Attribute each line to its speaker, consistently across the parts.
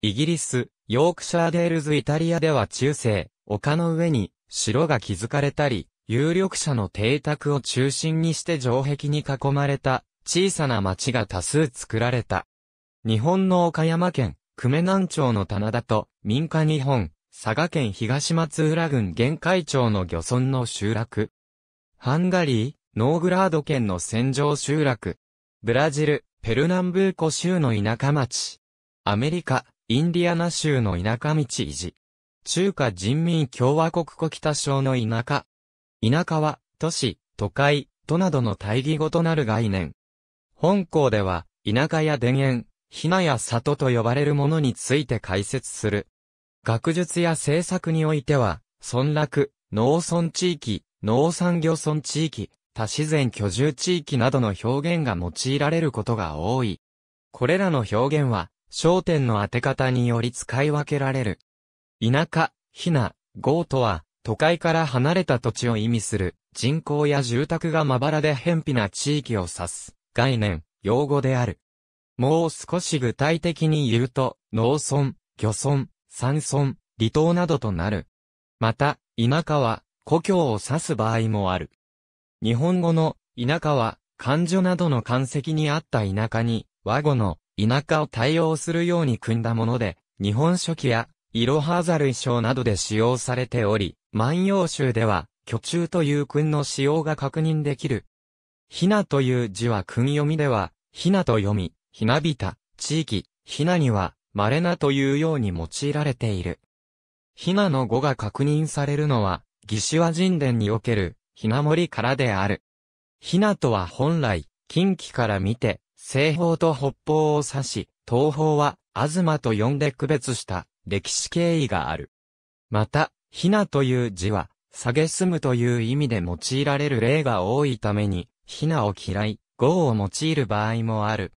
Speaker 1: イギリス、ヨークシャーデールズイタリアでは中世、丘の上に城が築かれたり、有力者の邸宅を中心にして城壁に囲まれた小さな町が多数作られた。日本の岡山県、久米南町の棚田と民家日本、佐賀県東松浦郡玄海町の漁村の集落。ハンガリー、ノーグラード県の戦場集落。ブラジル、ペルナンブーコ州の田舎町。アメリカ、インディアナ州の田舎道維持。中華人民共和国古北省の田舎。田舎は、都市、都会、都などの対義語となる概念。本校では、田舎や田園、ひなや里と呼ばれるものについて解説する。学術や政策においては、村落、農村地域、農産漁村地域、多自然居住地域などの表現が用いられることが多い。これらの表現は、焦点の当て方により使い分けられる。田舎、ひな、豪とは、都会から離れた土地を意味する、人口や住宅がまばらで偏僻な地域を指す、概念、用語である。もう少し具体的に言うと、農村、漁村、山村、離島などとなる。また、田舎は、故郷を指す場合もある。日本語の、田舎は、漢字などの漢石にあった田舎に、和語の、田舎を対応するように組んだもので、日本書紀や、いろはざる衣装などで使用されており、万葉集では、巨中という訓の使用が確認できる。ひなという字は訓読みでは、ひなと読み、ひなびた、地域、ひなには、稀なというように用いられている。ひなの語が確認されるのは、義士和神殿における、ひな森からである。ひなとは本来、近畿から見て、西方と北方を指し、東方は、東と呼んで区別した歴史経緯がある。また、ひなという字は、下げすむという意味で用いられる例が多いために、ひなを嫌い、語を用いる場合もある。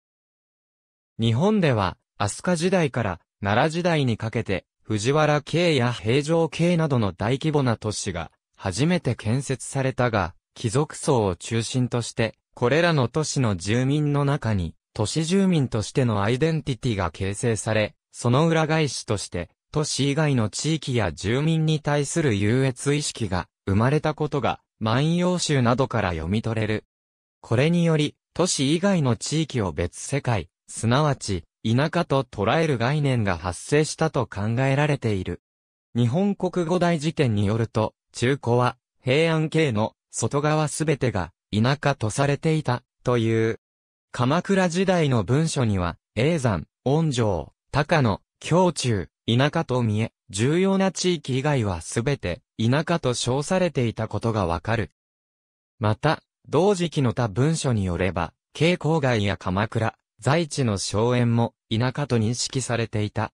Speaker 1: 日本では、飛鳥時代から奈良時代にかけて、藤原慶や平城慶などの大規模な都市が、初めて建設されたが、貴族層を中心として、これらの都市の住民の中に、都市住民としてのアイデンティティが形成され、その裏返しとして、都市以外の地域や住民に対する優越意識が生まれたことが、万葉集などから読み取れる。これにより、都市以外の地域を別世界、すなわち、田舎と捉える概念が発生したと考えられている。日本国語大辞典によると、中古は、平安系の外側すべてが田舎とされていた、という。鎌倉時代の文書には、永山、温城、高野、京中、田舎と見え、重要な地域以外はすべて、田舎と称されていたことがわかる。また、同時期の他文書によれば、慶郊外や鎌倉、在地の荘園も、田舎と認識されていた。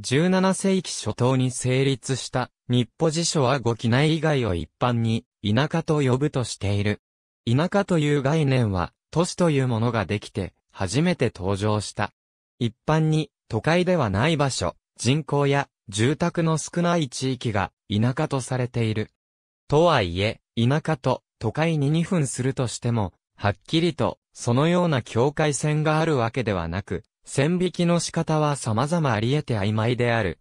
Speaker 1: 17世紀初頭に成立した、日歩辞書は語機内以外を一般に、田舎と呼ぶとしている。田舎という概念は、都市というものができて、初めて登場した。一般に、都会ではない場所、人口や住宅の少ない地域が田舎とされている。とはいえ、田舎と都会に2分するとしても、はっきりとそのような境界線があるわけではなく、線引きの仕方は様々あり得て曖昧である。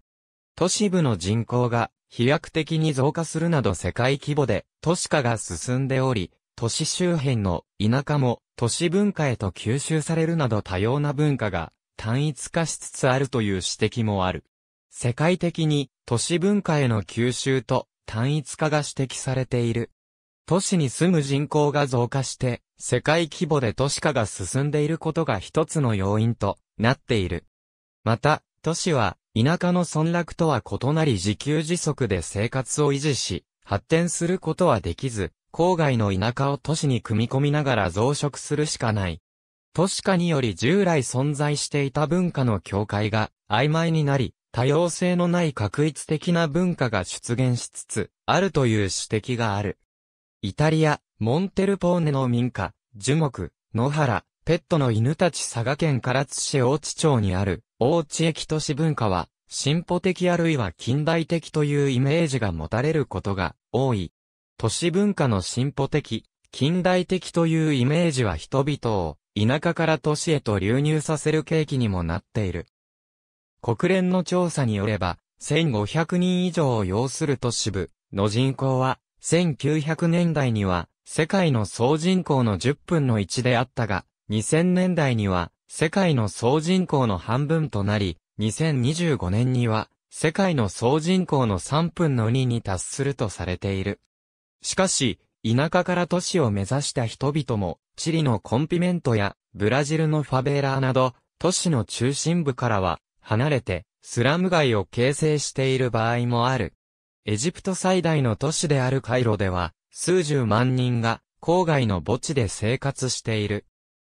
Speaker 1: 都市部の人口が飛躍的に増加するなど世界規模で都市化が進んでおり、都市周辺の田舎も都市文化へと吸収されるなど多様な文化が単一化しつつあるという指摘もある。世界的に都市文化への吸収と単一化が指摘されている。都市に住む人口が増加して世界規模で都市化が進んでいることが一つの要因となっている。また、都市は田舎の村落とは異なり自給自足で生活を維持し、発展することはできず、郊外の田舎を都市に組み込みながら増殖するしかない。都市化により従来存在していた文化の境界が曖昧になり、多様性のない確一的な文化が出現しつつ、あるという指摘がある。イタリア、モンテルポーネの民家、樹木、野原、ペットの犬たち佐賀県唐津市大地町にある、大地駅都市文化は、進歩的あるいは近代的というイメージが持たれることが多い。都市文化の進歩的、近代的というイメージは人々を田舎から都市へと流入させる契機にもなっている。国連の調査によれば、1500人以上を要する都市部の人口は、1900年代には世界の総人口の10分の1であったが、2000年代には世界の総人口の半分となり、2025年には世界の総人口の3分の2に達するとされている。しかし、田舎から都市を目指した人々も、チリのコンピメントや、ブラジルのファベーラーなど、都市の中心部からは、離れて、スラム街を形成している場合もある。エジプト最大の都市であるカイロでは、数十万人が、郊外の墓地で生活している。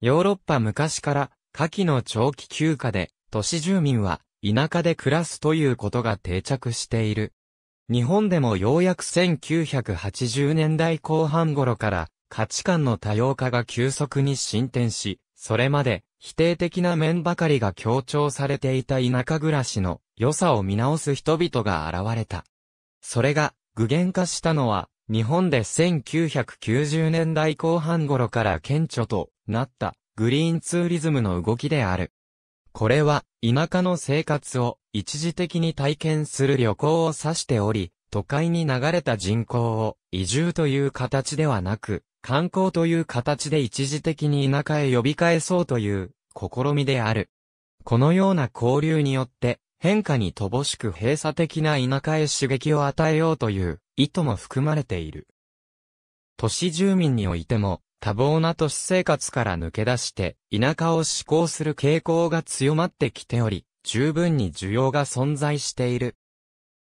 Speaker 1: ヨーロッパ昔から、夏季の長期休暇で、都市住民は、田舎で暮らすということが定着している。日本でもようやく1980年代後半頃から価値観の多様化が急速に進展し、それまで否定的な面ばかりが強調されていた田舎暮らしの良さを見直す人々が現れた。それが具現化したのは日本で1990年代後半頃から顕著となったグリーンツーリズムの動きである。これは田舎の生活を一時的に体験する旅行を指しており、都会に流れた人口を移住という形ではなく、観光という形で一時的に田舎へ呼び返そうという試みである。このような交流によって変化に乏しく閉鎖的な田舎へ刺激を与えようという意図も含まれている。都市住民においても多忙な都市生活から抜け出して田舎を志向する傾向が強まってきており、十分に需要が存在している。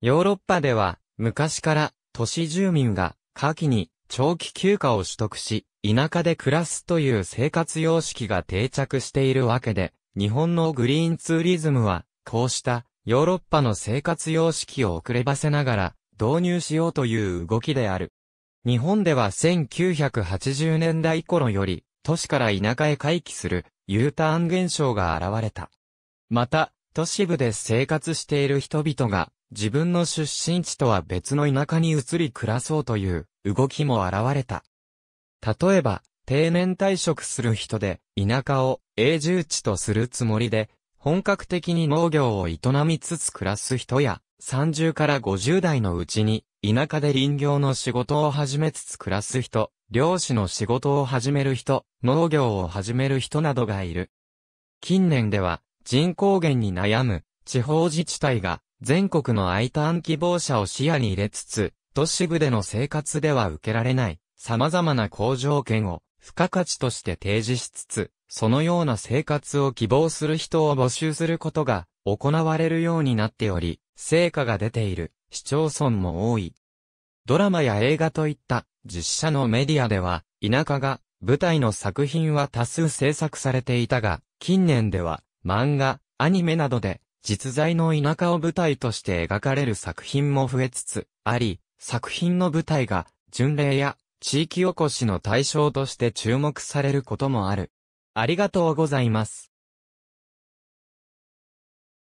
Speaker 1: ヨーロッパでは、昔から都市住民が夏季に長期休暇を取得し、田舎で暮らすという生活様式が定着しているわけで、日本のグリーンツーリズムは、こうしたヨーロッパの生活様式を遅ればせながら導入しようという動きである。日本では1980年代頃より、都市から田舎へ回帰する U ターン現象が現れた。また、都市部で生活している人々が、自分の出身地とは別の田舎に移り暮らそうという動きも現れた。例えば、定年退職する人で、田舎を永住地とするつもりで、本格的に農業を営みつつ暮らす人や、30から50代のうちに、田舎で林業の仕事を始めつつ暮らす人、漁師の仕事を始める人、農業を始める人などがいる。近年では、人口減に悩む地方自治体が全国の I タ希望者を視野に入れつつ、都市部での生活では受けられない様々な好条件を付加価値として提示しつつ、そのような生活を希望する人を募集することが行われるようになっており、成果が出ている市町村も多い。ドラマや映画といった実写のメディアでは、田舎が舞台の作品は多数制作されていたが、近年では漫画、アニメなどで、実在の田舎を舞台として描かれる作品も増えつつあり、作品の舞台が、巡礼や地域おこしの対象として注目されることもある。ありがとうございます。